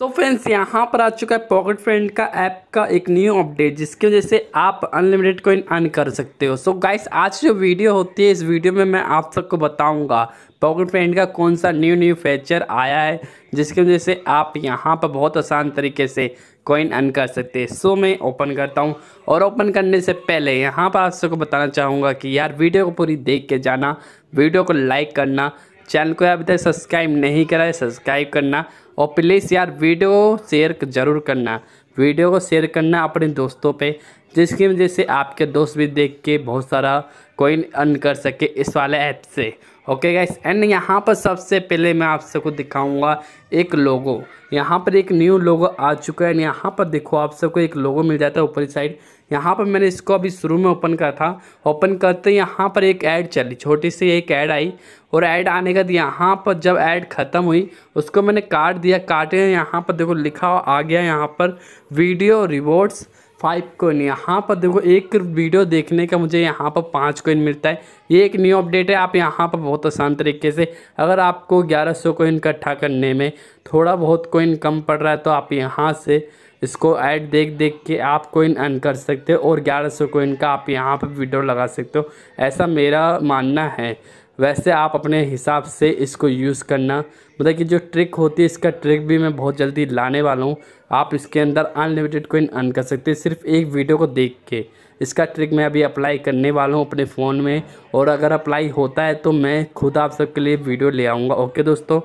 तो फ्रेंड्स यहाँ पर आ चुका है पॉकेट फ्रेंड का ऐप का एक न्यू अपडेट जिसकी वजह से आप अनलिमिटेड कॉइन अर्न कर सकते हो सो so गाइस आज जो वीडियो होती है इस वीडियो में मैं आप सबको बताऊंगा पॉकेट फ्रेंड का कौन सा न्यू न्यू फीचर आया है जिसकी वजह से आप यहाँ पर बहुत आसान तरीके से कॉइन अर्न कर सकते हैं सो मैं ओपन करता हूँ और ओपन करने से पहले यहाँ पर आप सबको बताना चाहूँगा कि यार वीडियो को पूरी देख के जाना वीडियो को लाइक करना चैनल को अभी तक सब्सक्राइब नहीं करा है सब्सक्राइब करना और प्लीज़ यार वीडियो शेयर जरूर करना वीडियो को शेयर करना अपने दोस्तों पे जिसकी वजह से आपके दोस्त भी देख के बहुत सारा कोइन अर्न कर सके इस वाले ऐप से ओके गाइस एंड यहाँ पर सबसे पहले मैं आप सबको दिखाऊंगा एक लोगो यहाँ पर एक न्यू लोगो आ चुका है यहाँ पर देखो आप सबको एक लोगो मिल जाता है ऊपर साइड यहाँ पर मैंने इसको अभी शुरू में ओपन करा था ओपन करते यहाँ पर एक ऐड चली छोटी सी एक ऐड आई और ऐड आने का यहाँ पर जब ऐड ख़त्म हुई उसको मैंने काट दिया काटे यहाँ पर देखो लिखा आ गया यहाँ पर वीडियो रिवॉर्ड्स फाइव कोइन यहाँ पर देखो एक वीडियो देखने का मुझे यहाँ पर पाँच कोइन मिलता है ये एक न्यू अपडेट है आप यहाँ पर बहुत आसान तरीके से अगर आपको ग्यारह सौ कोइन इकट्ठा करने में थोड़ा बहुत कोइन कम पड़ रहा है तो आप यहाँ से इसको ऐड देख देख के आप कोइन अर्न कर सकते हो और ग्यारह सौ कोइन का आप यहाँ पर वीडियो लगा सकते हो ऐसा मेरा मानना है वैसे आप अपने हिसाब से इसको यूज़ करना मतलब कि जो ट्रिक होती है इसका ट्रिक भी मैं बहुत जल्दी लाने वाला हूँ आप इसके अंदर अनलिमिटेड कोइन अर्न कर सकते हैं सिर्फ एक वीडियो को देख के इसका ट्रिक मैं अभी अप्लाई करने वाला हूँ अपने फ़ोन में और अगर अप्लाई होता है तो मैं खुद आप सबके लिए वीडियो ले आऊँगा ओके दोस्तों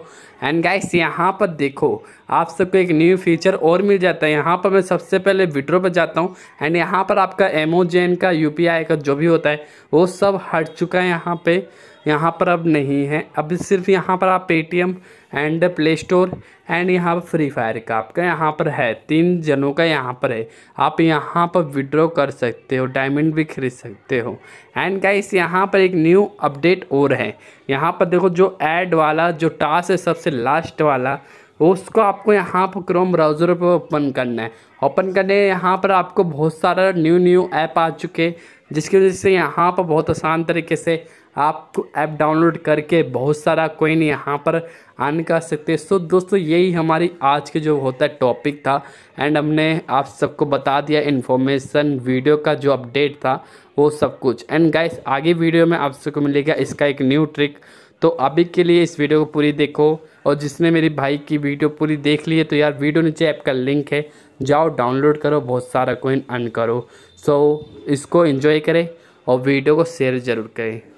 एंड गाइस यहाँ पर देखो आप सबको एक न्यू फीचर और मिल जाता है यहाँ पर मैं सबसे पहले विड्रो पर जाता हूँ एंड यहाँ पर आपका एमोजेन का यू का जो भी होता है वो सब हट चुका है यहाँ पर यहाँ पर अब नहीं है अब सिर्फ यहाँ पर आप Paytm and Play Store and यहाँ पर फ्री फायर का आपका यहाँ पर है तीन जनों का यहाँ पर है आप यहाँ पर विड्रॉ कर सकते हो डायमंड भी खरीद सकते हो एंड गाइस यहाँ पर एक न्यू अपडेट और है यहाँ पर देखो जो ऐड वाला जो टास्क है सबसे लास्ट वाला उसको आपको यहाँ पर क्रोम ब्राउज़र पर ओपन करना है ओपन करने यहाँ पर आपको बहुत सारा न्यू न्यू ऐप आ चुके जिसकी वजह से यहाँ पर बहुत आसान तरीके से आप ऐप डाउनलोड करके बहुत सारा कोइन यहाँ पर अन कर सकते हैं सो दोस्तों यही हमारी आज के जो होता है टॉपिक था एंड हमने आप सबको बता दिया इन्फॉर्मेशन वीडियो का जो अपडेट था वो सब कुछ एंड गाइस आगे वीडियो में आप सबको मिलेगा इसका एक न्यू ट्रिक तो अभी के लिए इस वीडियो को पूरी देखो और जिसने मेरी भाई की वीडियो पूरी देख ली है तो यार वीडियो नीचे ऐप का लिंक है जाओ डाउनलोड करो बहुत सारा कोइन अन करो सो so, इसको इन्जॉय करें और वीडियो को शेयर ज़रूर करें